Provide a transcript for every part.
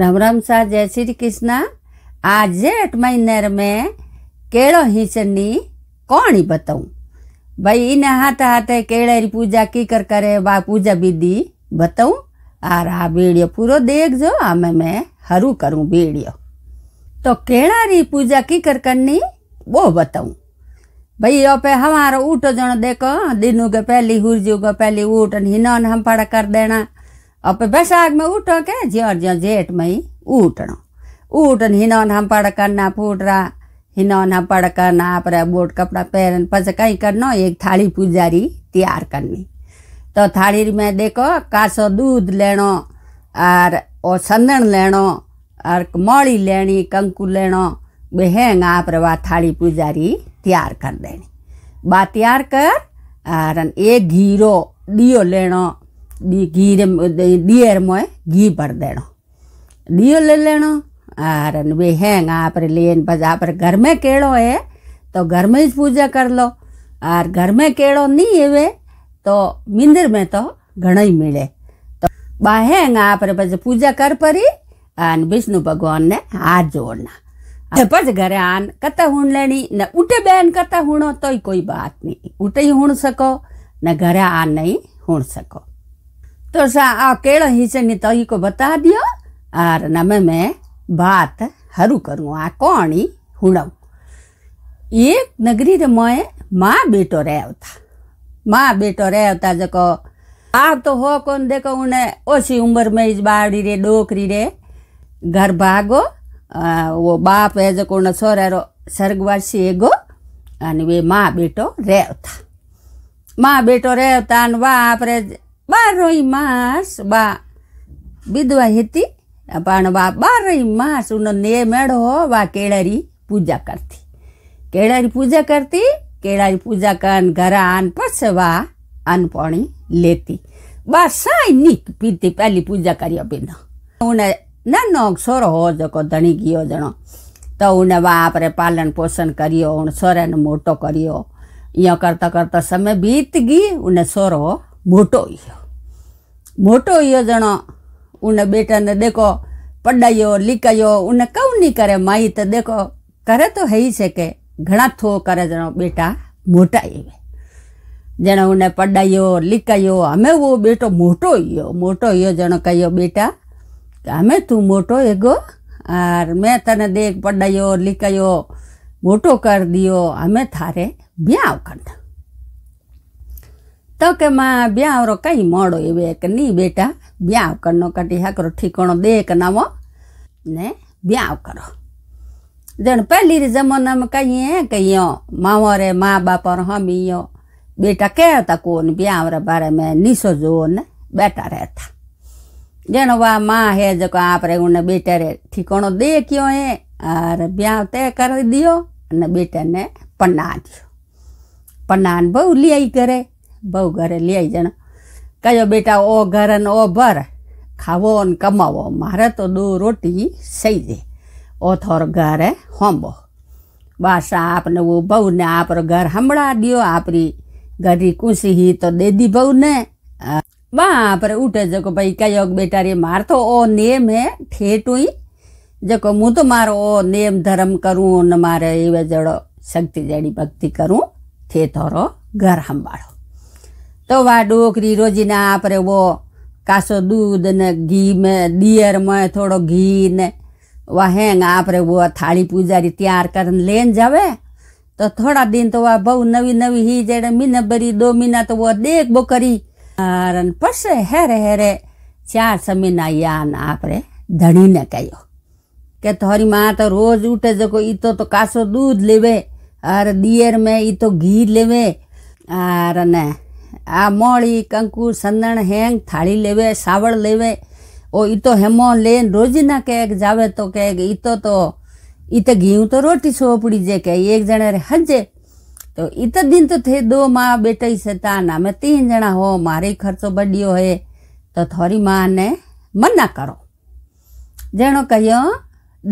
राम राम सा जय श्री कृष्णा आज जेठ महीने में केड़ो ही चन्नी कौन ही बताऊं भाई इन हाथ हाथ केड़े री पूजा की कर करे बा पूजा विधि बताऊं आ रहा वीडियो पूरा देख जो आ मैं मैं हरू करूं वीडियो तो केड़ा री पूजा की कर करनी वो बताऊं भाई यो पे हमारो ऊटो जण देखो दिनु के पहली हुरजी को पहली ऊट हिनन हम फड़ा कर देना बैसाख में ಊಟೋಕೆ के जर जो जेठ में ही ಹಂಪಾಡ उठन ಪೂಟ್ರ हम पड़ करना हम आप बोट कपड़ा पहन पच कहीं करना एक थाली पुजारी तैयार करनी तो थाली में देखो कासो दूध लेनो और ओ संदन लेनो और मौली लेनी कंकु लेनो बेहेंग आप वह थाली पुजारी तैयार कर देनी बा तैयार कर और एक घीरो दियो लेनो घी डीएर मोए घी भर देना डियो ले लेना और वे हैं आप लेन बस आप घर में केड़ो है तो घर में ही पूजा कर लो और घर में केड़ो नहीं है वे तो मंदिर में तो घना ही मिले तो बाहेंग आप बस पूजा कर परी और विष्णु भगवान ने हाथ जोड़ना पच घरे आन कता हुण लेनी न उठे बहन कता हुणो तो ही कोई बात नहीं उठे ही हुण सको न घरे आन नहीं हूं सको तो सा अकेलो हिसे ने तो को बता दियो आर नमे मैं बात हरू करूँ आ कोणी हुणाऊँ एक नगरी रे मैं माँ बेटो रह था माँ बेटो रह था जको आप तो हो कौन देखो उन्हें ओसी उम्र में इस बाड़ी रे डोकरी रे घर भागो आ, वो बाप है जो उन सोरेरो स्वर्गवासी एगो અને વે મા બેટો રહેતા મા બેટો રહેતા અને बाप रे Baroi mas ba विधवा हेती पण बा बारह मास उन्होंने मेड़ो बा केड़ारी पूजा करती केड़ारी पूजा करती केड़ारी पूजा कर घर आन पछ बा अन पानी लेती बा साई निक पीती पहली पूजा करियो बिना उन्हें नानो सोरो हो जको धनी गियो जनो तो उन्हें बा आपरे पालन पोषण करियो उन सोरे मोटो करियो यो करता करता समय बीत गई उन्हें सोरो મોટો ઈયો મોટો ઈયો જણો ઉને બેટાને દેખો પડાયો લીકાયો ઉને કવની કરે માઈ તો દેખો કરે તો હઈ છે કે ઘણા થો કરે જણો બેટા મોટા એવે જણે ઉને પડાયો લીકાયો અમે વો બેટો મોટો ઈયો મોટો ઈયો જણો કહ્યો બેટા અમે તું મોટો એગો આર મેં તને દેખ પડાયો લીકાયો મોટો કરી દિયો અમે થારે બ્યાવ કરતા तो के माँ ब्याव रो कई मोड़ो ये बेक नहीं बेटा ब्याव करनो कटी हकरो दे के ना वो ने ब्याव करो देन पहली रे जमाना में कई है कई यो मावरे माँ बाप और हम यो बेटा क्या था कौन ब्याव रे बारे में निशो जो ने बेटा रहता जन वा माँ है जो का आप रे उन्हें बेटा रे ठिकोनो देखियो है और ब्याव तय कर दियो ने बेटा ने पन्ना दियो पन्ना बहु लिया करे બહુ ઘરે લઈ જણા કયો બેટા ઓ ઘર ને ઓ ભર ખાવો ને કમાવો મારે તો દો રોટી સહી દે ઓ થોર ઘરે હોંબો બસ આપને ઓ બહુને આપણો ઘર હમણાં દો આપણી ઘરી કુંસી હી તો દેદી બહુને બાપરે ઉઠે જકો ભાઈ કયો બેટા રે માર તો ઓ નેમ હે ઠેટુઈ જકો હું તો મારો ઓ નેમ ધર્મ કરું ને મારે એવે જડો શક્તિ જડી ભક્તિ કરું થે થોરો ઘર સંભાળો તવા ડોકરી રોજીના આપણે વો કાસો દૂધ ને ઘી મેં દિયરમાં થોડો ઘી ને वह हेंग आप रे वो थाली पुजारी तैयार कर लेन जावे तो थोड़ा दिन तो वह बहु नवी नवी ही जेड़ मीन बरी दो महीना तो वो देख बो करी अरन पस हेरे हेरे चार समय ना यान आप रे धनी ने कहो के थोरी माँ तो रोज उठे जो ई तो तो कासो दूध लेवे और दियर में ई तो घी लेवे और આ મોળી કંકુ સંદણ હેંગ થાળી લેવે સાવળ લેવે ઓ ઈ તો હેમો લેન રોજીના કહેક જાવે તો કહેક ઈ तो તો ઈ તો ઘીઉં તો રોટી સોપડી જે કે એક જણે રે तो इतना दिन तो थे दो माँ बेटा से सता ना मैं तीन जना हो मारे खर्चो बडियो है तो थोरी माँ ने मना करो जनो कहो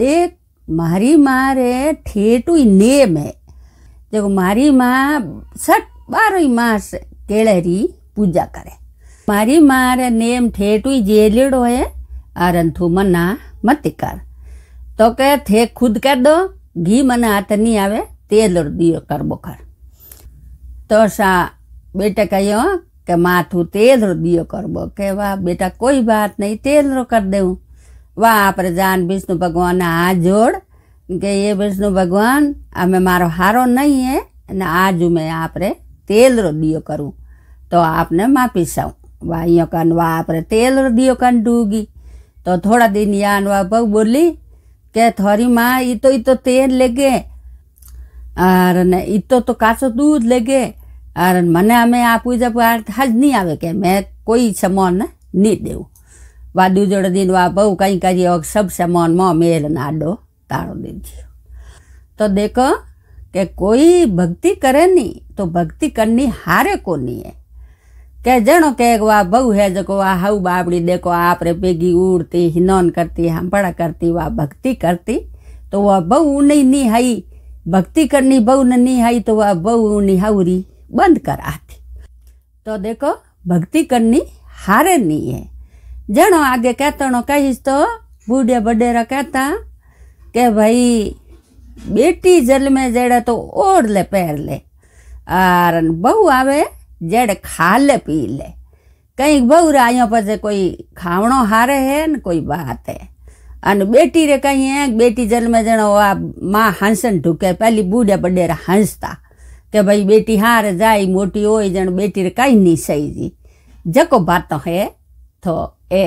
देख मारी माँ रे ठेठू नेम है देखो मारी माँ सट बारो ही माँ से કેળરી પૂજા કરે મારી માર નેમ ઠેટુઈ જેલીડો હે આરંથુ મના મતિકાર તો કે થે ખુદ કર દો ઘી મને હાથ નહીં આવે તેલ દિયો કર બોખર તો શા બેટા કહ્યો કે માથું તેલ દિયો કરબો કે વાહ બેટા કોઈ વાત નહીં તેલ રો કર દેવું વાહ આપણે જાન વિષ્ણુ ભગવાનના હાથ જોડ કે એ વિષ્ણુ ભગવાન અમે મારો હારો નહીં હે અને આજુ મેં આપણે తేలు దియొకరు તો આપને માપી સાવ વાયકાન વા આપણે તેલ દિયોકાન ડૂગી તો થોડા દિન યાન વા પગ બોલી કે થોરી માં ઈ તો ઈ તો તેલ લેગે આર ને ઈ તો તો કાચો દૂધ લેગે આર મને અમે આપું જ હાજ નહીં આવે કે મેં કોઈ સમાન નહીં દેવું વા દૂધડ દિન વા બહુ કંઈ કરી સબ સમાનમાં મેલ નાડો તાળો દીધો તો દેખો કે કોઈ ભક્તિ કરે નહીં તો ભક્તિ કરની હારે કોની એ કે જણો કે વા બહુ હે જકો આ હાઉ બાબડી દેખો આપણે ભેગી ઉડતી હિનોન કરતી હાંભળા કરતી વા ભક્તિ કરતી તો વા બહુ ઉની નિહાઈ ભક્તિ કરની બહુ ને નિહાઈ तो वा બહુ નિહાવરી બંધ કરાતી તો દેખો ભક્તિ કરની હારે નહીં હે જણો આગે કહેતણો કહીશ તો બુડે બડેરા કહેતા કે ભાઈ બેટી જલમે જેડે તો ઓર લે પહેર લે આર બહુ આવે જેડે ખા લે પી લે કંઈક બહુ રાયો પછી કોઈ ખાવણો હારે હે ને કોઈ વાત હે અને બેટી રે કંઈ હે બેટી જલમે જણો આ માં હાંસન ઢૂકે પહેલી બુડે બડે હાંસતા કે ભાઈ બેટી હારે જાય મોટી હોય જણ બેટી રે કાંઈ નહીં સહીજી જકો ભાતો હે તો એ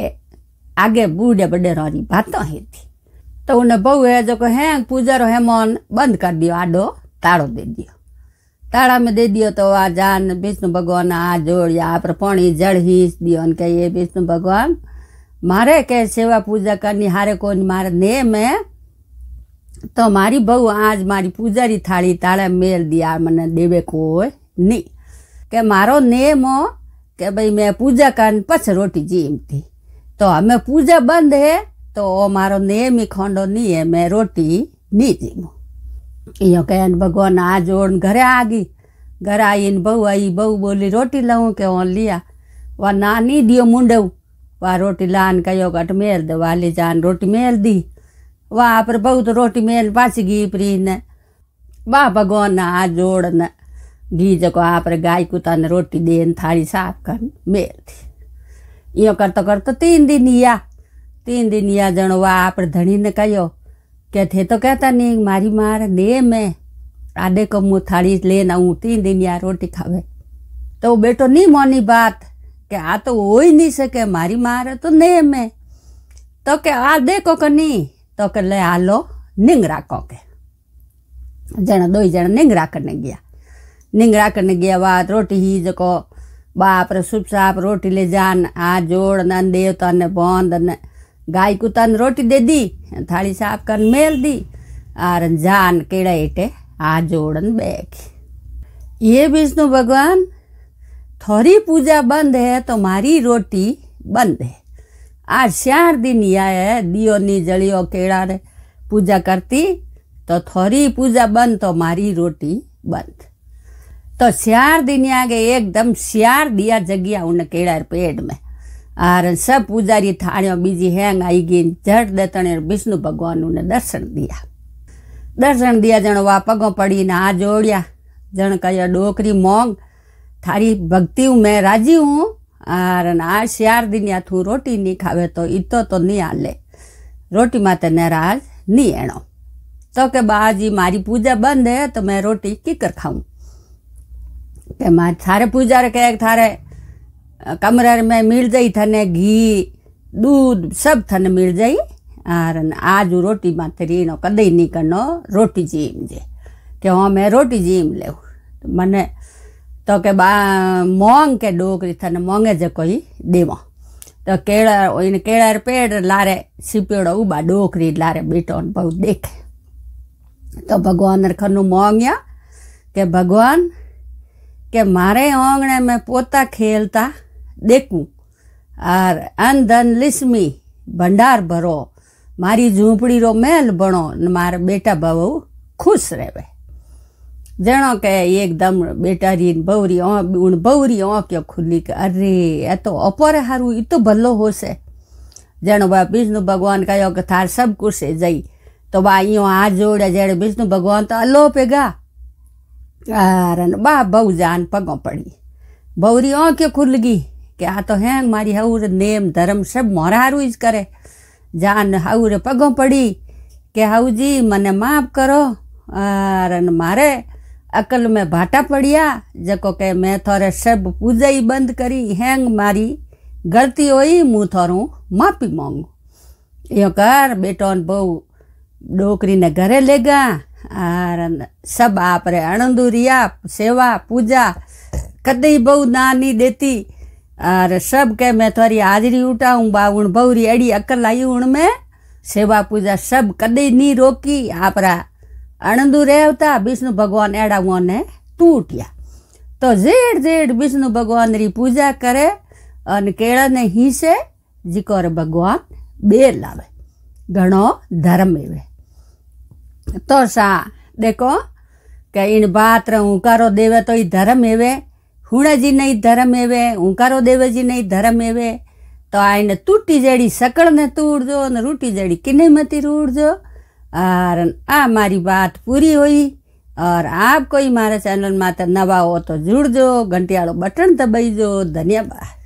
આગે બુડે બડેરોની ભાતો હેતી तो उन्हें बहु है जो हैंग पूजर है मोन बंद कर दियो आडो ताड़ो दे दियो ताड़ा में दे दियो तो आ जान विष्णु भगवान आ जोड़ या आप पानी जड़ हीस दियो के ये विष्णु भगवान मारे के सेवा पूजा करनी हारे को मारे ने है तो मारी बहू आज मारी पूजारी थाली ताड़े मेल दिया मैंने देवे कोई नहीं કે મારો નિયમ કે मैं पूजा कर કરીને रोटी जीम थी तो અમે पूजा बंद है तो मारो नेमी खंडो नी है मैं रोटी नी जीमू यो कह भगवान आ जोड़ घर आ गई घर आई इन बहू आई बहू बोली रोटी लाऊ के ओन लिया वह ना नहीं दियो मुंडे वाह रोटी लान कहो यो घट मेल दे वाली जान रोटी मेल दी वाह पर बहू तो रोटी मेल पाच गई प्री ने वाह भगवान आ जोड़ ने घी जो आप गाय कुता ने रोटी देन थाली साफ कर मेल दी यो करते करते तीन दिन या तीन दिन या जनो वा आप धनी ने कहो के थे तो कहता नहीं मारी मार दे मैं आडे को मुँह थाली ले ना हूँ तीन दिन या रोटी खावे तो बेटो नहीं मानी बात के आ तो हो ही नहीं सके मारी मार तो ने मैं तो के आ दे को नहीं तो के ले आ लो निंगरा को के जन दो जन निंगरा करने गया निंगरा करने गया बाद रोटी ही जको बाप रे सुप साप रोटी ले जान आ जोड़ न देवता ने बंद ने गाय को तन रोटी दे दी थाली साफ कर मेल दी और जान केड़ा एटे आ जोड़न बैग ये विष्णु भगवान थोड़ी पूजा बंद है तो मारी रोटी बंद है आज चार दिन या है दियो नी जलियो केड़ा रे पूजा करती तो थोड़ी पूजा बंद तो मारी रोटी बंद तो चार दिन आगे एकदम चार दिया जगिया उन केड़ा पेड़ में આર સબ પૂજારી થાણ્યો બીજી હેંગ આવી ગઈ જડ દતણે વિષ્ણુ ભગવાનનું ને દર્શન દિયા દર્શન દિયા જણ વા પગો પડીને આ જોડ્યા જણ કહ્યા ડોકરી મોંગ થારી ભક્તિ હું મેં રાજી હું આર આ શિયાર દિન તું રોટી નહીં ખાવે તો ઈતો તો નહીં હાલે રોટીમાં તે નારાજ નહીં એણો તો કે બાજી મારી પૂજા બંધ હે તો મેં રોટી કીકર ખાઉં કે મારે થારે પૂજા કે થારે कमर में मिल जाई थने घी दूध सब थने मिल जाई और आज रोटी मां थरी नो कदई नहीं करनो रोटी जीम जे कि हाँ मैं रोटी जीम ले तो मने तो के बा मोंग के डोकरी थने मोंगे जे कोई देव तो કેળા એને કેળાર પેડ લારે સીપેડો ઉબા ડોકરી લારે બેટો બહુ દેખે તો ભગવાન ખરનું મોંગ્યા કે ભગવાન કે મારે આંગણે મેં પોતા ખેલતા દેખવું આર અન ધન લિસમી ભંડાર ભરો મારી ઝૂંપડીનો મહેલ ભણો ને મારા બેટા બહુ ખુશ રહેવે જણો કે એકદમ બેટારી બહુરી ઉણ બહુરી ઓંક્યો ખુલ્લી કે અરે એ તો અપોરે હારું એ તો ભલ્લો હોશે જણો બા વિષ્ણુ ભગવાન કહ્યો કે થાર સબ કુશે જઈ તો બા અહીંયા હાથ જોડ્યા જ્યારે વિષ્ણુ ભગવાન તો અલ્લો પેગા આર બા બહુ જાન પગો પડી બહુરી ઓંક્યો ખુલ્લી કે આ તો હેંગ મારી હાઉર નેમ ધર્મ સબ મોરા હારું જ કરે જાન હાઉરે પગો પડી કે હાઉજી મને માફ કરો મારે અકલ મેં ભાટા પડ્યા જકો કે મેં થોરે સબ પૂજાઈ બંધ કરી હેંગ મારી ગળતી હોય હું થોરું માફી માંગું यो कर बेटोन बहु डोकरी ने घरे ले गया सब आप रे अणंदू रिया सेवा पूजा कदई बहु ना नहीं देती और सब के मैं थारी हाजरी उठाऊं बावण बहुरी अड़ी अकल आई उन में सेवा पूजा सब कदे नहीं रोकी आपरा अणंदू रहता विष्णु भगवान एड़ा हुआ ने टूटिया तो जेड़ जेड़ विष्णु भगवान री पूजा करे और केड़ा ने ही से भगवान बेर लावे घणो धर्म एवे तो सा देखो कि इन बात रो करो देवे तो ये धर्म एवे હુણાજી નહીં ધરમ એવે હુંકારો દેવજી નહીં ધરમ એવે તો આ એને તૂટી જડી સકળને તૂડજો અને રૂટી જડી કિનેમતી રૂડજો આર આ મારી વાત પૂરી હોઈ ઓર આપ કોઈ મારા ચેનલમાં તો નવા હો તો જોડજો ઘંટિયાળો બટન દબાઈજો ધન્યવાદ